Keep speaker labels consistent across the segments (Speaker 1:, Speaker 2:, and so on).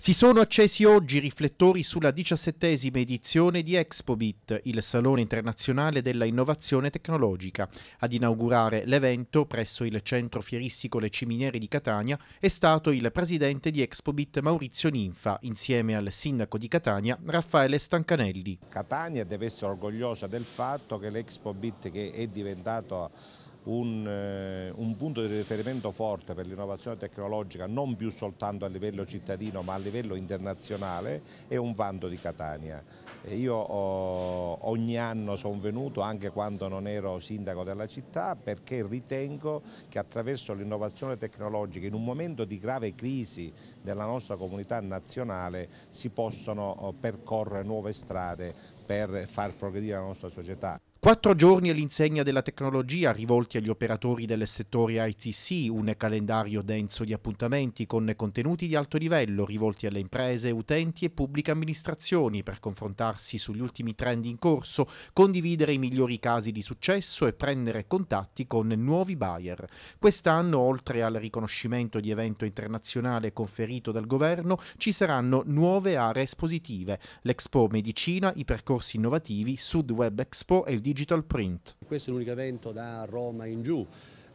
Speaker 1: Si sono accesi oggi i riflettori sulla diciassettesima edizione di ExpoBit, il Salone internazionale della innovazione tecnologica. Ad inaugurare l'evento presso il centro fieristico Le Ciminiere di Catania è stato il presidente di ExpoBit Maurizio Ninfa, insieme al sindaco di Catania Raffaele Stancanelli.
Speaker 2: Catania deve essere orgogliosa del fatto che l'ExpoBit, che è diventato un eh, punto di riferimento forte per l'innovazione tecnologica non più soltanto a livello cittadino ma a livello internazionale è un vanto di Catania. Io oh, ogni anno sono venuto anche quando non ero sindaco della città perché ritengo che attraverso l'innovazione tecnologica in un momento di grave crisi della nostra comunità nazionale si possono oh, percorrere nuove strade per far progredire la nostra società.
Speaker 1: Quattro giorni all'insegna della tecnologia rivolti agli operatori del settore ITC, un calendario denso di appuntamenti con contenuti di alto livello rivolti alle imprese, utenti e pubbliche amministrazioni per confrontarsi sugli ultimi trend in corso, condividere i migliori casi di successo e prendere contatti con nuovi buyer. Quest'anno, oltre al riconoscimento di evento internazionale conferito dal governo, ci saranno nuove aree espositive, l'Expo Medicina, i percorsi innovativi, Sud Web Expo e il DG digital print.
Speaker 3: Questo è l'unico evento da Roma in giù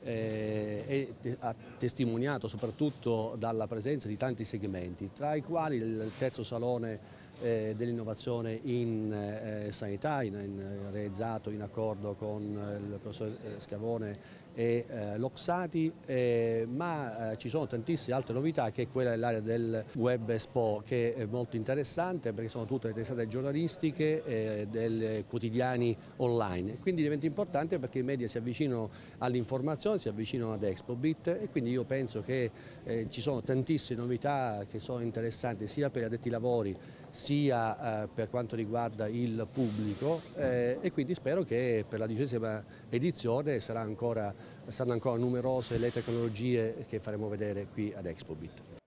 Speaker 3: eh, e ha testimoniato soprattutto dalla presenza di tanti segmenti, tra i quali il terzo salone eh, dell'innovazione in eh, sanità, in, in, realizzato in accordo con eh, il professor eh, Schiavone e eh, l'Oxati, eh, ma eh, ci sono tantissime altre novità che è quella dell'area del Web Expo che è molto interessante perché sono tutte le testate giornalistiche eh, dei quotidiani online, quindi diventa importante perché i media si avvicinano all'informazione, si avvicinano ad Expobit e quindi io penso che eh, ci sono tantissime novità che sono interessanti sia per gli addetti lavori sia sia eh, per quanto riguarda il pubblico eh, e quindi spero che per la dicesima edizione ancora, saranno ancora numerose le tecnologie che faremo vedere qui ad Expobit.